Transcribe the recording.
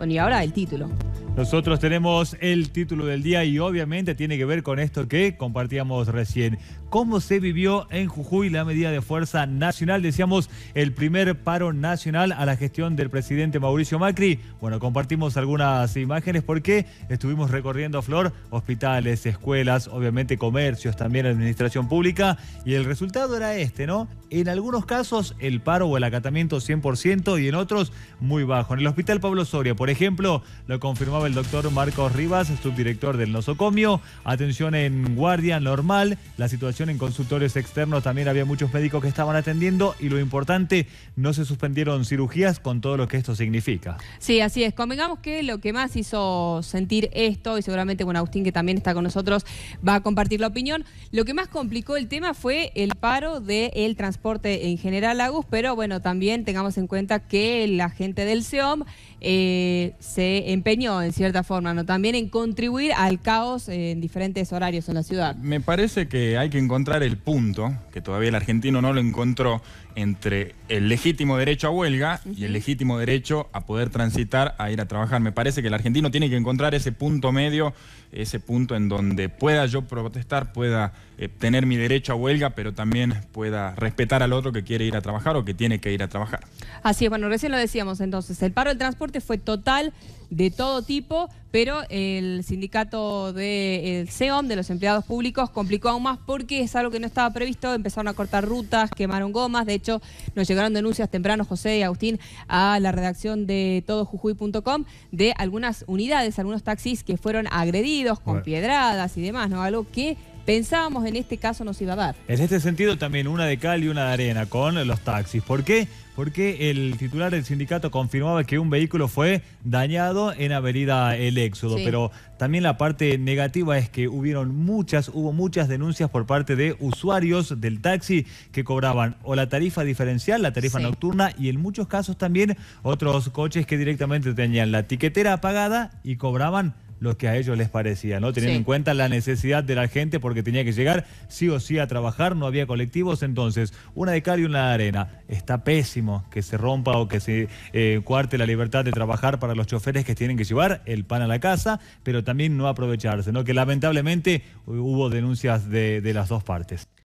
Bueno, y ahora el título. Nosotros tenemos el título del día y obviamente tiene que ver con esto que compartíamos recién. ¿Cómo se vivió en Jujuy la medida de fuerza nacional? Decíamos el primer paro nacional a la gestión del presidente Mauricio Macri. Bueno, compartimos algunas imágenes porque estuvimos recorriendo Flor hospitales, escuelas, obviamente comercios, también administración pública y el resultado era este, ¿no? En algunos casos el paro o el acatamiento 100% y en otros muy bajo. En el hospital Pablo Soria, por ejemplo, lo confirmó el doctor Marcos Rivas, subdirector del nosocomio. Atención en guardia normal, la situación en consultorios externos también había muchos médicos que estaban atendiendo y lo importante, no se suspendieron cirugías con todo lo que esto significa. Sí, así es. Convengamos que lo que más hizo sentir esto, y seguramente con Agustín que también está con nosotros, va a compartir la opinión, lo que más complicó el tema fue el paro del transporte en general, Agus, pero bueno, también tengamos en cuenta que la gente del SEOM eh, se empeñó en cierta forma, ¿no? También en contribuir al caos eh, en diferentes horarios en la ciudad. Me parece que hay que encontrar el punto, que todavía el argentino no lo encontró, entre el legítimo derecho a huelga y el legítimo derecho a poder transitar, a ir a trabajar. Me parece que el argentino tiene que encontrar ese punto medio, ese punto en donde pueda yo protestar, pueda eh, tener mi derecho a huelga, pero también pueda respetar al otro que quiere ir a trabajar o que tiene que ir a trabajar. Así es, bueno, recién lo decíamos entonces, el paro del transporte fue total de todo tipo pero el sindicato del el CEOM, de los empleados públicos, complicó aún más porque es algo que no estaba previsto, empezaron a cortar rutas, quemaron gomas, de hecho nos llegaron denuncias temprano, José y Agustín, a la redacción de todojujuy.com de algunas unidades, algunos taxis que fueron agredidos con piedradas y demás, ¿no? Algo que pensábamos en este caso nos iba a dar. En este sentido también una de cal y una de arena con los taxis. ¿Por qué? Porque el titular del sindicato confirmaba que un vehículo fue dañado en Avenida El Éxodo, pero también la parte negativa es que hubieron muchas, hubo muchas denuncias por parte de usuarios del taxi que cobraban o la tarifa diferencial, la tarifa nocturna y en muchos casos también otros coches que directamente tenían la tiquetera apagada y cobraban lo que a ellos les parecía, ¿no? Teniendo en cuenta la necesidad de la gente porque tenía que llegar sí o sí a trabajar, no había colectivos, entonces una de cal y una de arena. Está pésimo que se rompa o que se eh, cuarte la libertad de trabajar para los choferes que tienen que llevar el pan a la casa, pero también no aprovecharse, ¿no? Que lamentablemente eh, hubo denuncias de las dos partes.